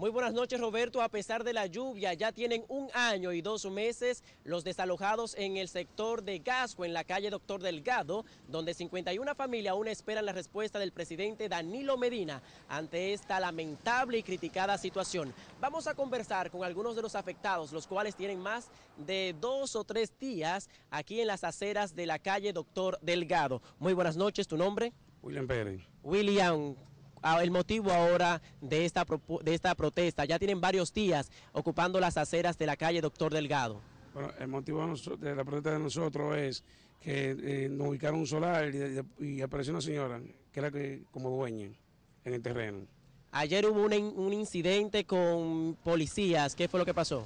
Muy buenas noches Roberto, a pesar de la lluvia ya tienen un año y dos meses los desalojados en el sector de Gasco, en la calle Doctor Delgado, donde 51 familias aún esperan la respuesta del presidente Danilo Medina ante esta lamentable y criticada situación. Vamos a conversar con algunos de los afectados, los cuales tienen más de dos o tres días aquí en las aceras de la calle Doctor Delgado. Muy buenas noches, ¿tu nombre? William Pérez. William, el motivo ahora de esta, de esta protesta. Ya tienen varios días ocupando las aceras de la calle Doctor Delgado. Bueno, el motivo de la protesta de nosotros es que eh, nos ubicaron un solar y, apareció una señora que era como dueña en el terreno. Ayer hubo un, incidente con policías. ¿Qué fue lo que pasó?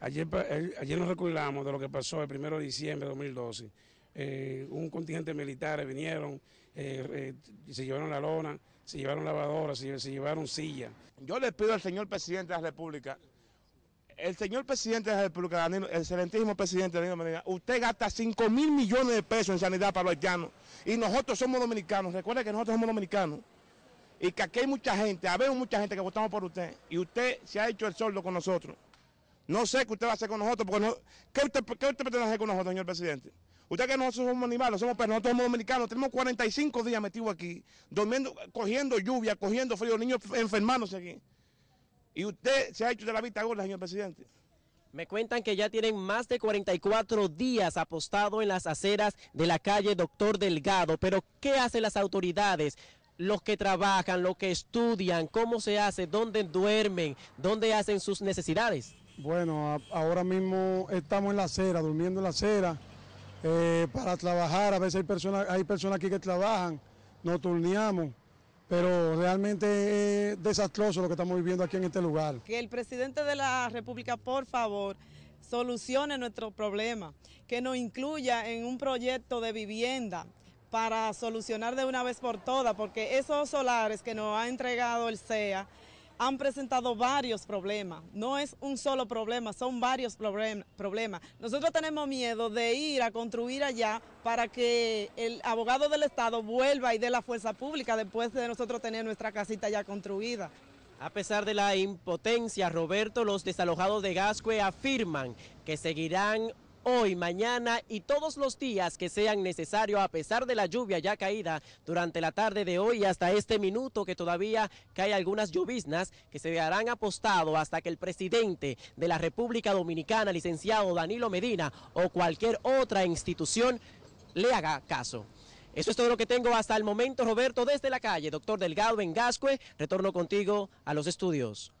Ayer, nos recordamos de lo que pasó el 1 de diciembre de 2012 eh, un contingente militar eh, vinieron, eh, eh, se llevaron la lona, se llevaron lavadoras, se, llevaron sillas. Yo le pido al señor presidente de la República, el señor presidente de la República, el excelentísimo presidente Danilo Medina, usted gasta 5 mil millones de pesos en sanidad para los haitianos y nosotros somos dominicanos, recuerde que nosotros somos dominicanos. Y que aquí hay mucha gente, habemos mucha gente que votamos por usted. Y usted se ha hecho el sordo con nosotros. No sé qué usted va a hacer con nosotros, porque ¿qué usted pretende hacer con nosotros, señor presidente? Usted que nosotros somos animales, somos perros, nosotros somos dominicanos, tenemos 45 días metidos aquí, durmiendo, cogiendo lluvia, cogiendo frío, niños enfermándose aquí. Y usted se ha hecho de la vista gorda, señor presidente. Me cuentan que ya tienen más de 44 días apostado en las aceras de la calle Doctor Delgado, pero ¿qué hacen las autoridades? Los que trabajan, los que estudian, cómo se hace, dónde duermen, dónde hacen sus necesidades. Bueno, ahora mismo estamos en la acera, durmiendo en la acera eh, para trabajar. A veces hay personas, hay personas aquí que trabajan, no turneamos, pero realmente es desastroso lo que estamos viviendo aquí en este lugar. Que el presidente de la República, por favor, solucione nuestro problema, que nos incluya en un proyecto de vivienda para solucionar de una vez por todas, porque esos solares que nos ha entregado el CEA, han presentado varios problemas. No es un solo problema, son varios problemas. Nosotros tenemos miedo de ir a construir allá para que el abogado del Estado vuelva y dé la fuerza pública después de nosotros tener nuestra casita ya construida. A pesar de la impotencia, Roberto, los desalojados de Gascue afirman que seguirán hoy, mañana y todos los días que sean necesarios a pesar de la lluvia ya caída durante la tarde de hoy hasta este minuto que todavía cae algunas lloviznas que se darán apostado hasta que el presidente de la República Dominicana, licenciado Danilo Medina o cualquier otra institución le haga caso. Eso es todo lo que tengo hasta el momento, Roberto, desde la calle. Doctor Delgado en Gascue, retorno contigo a los estudios.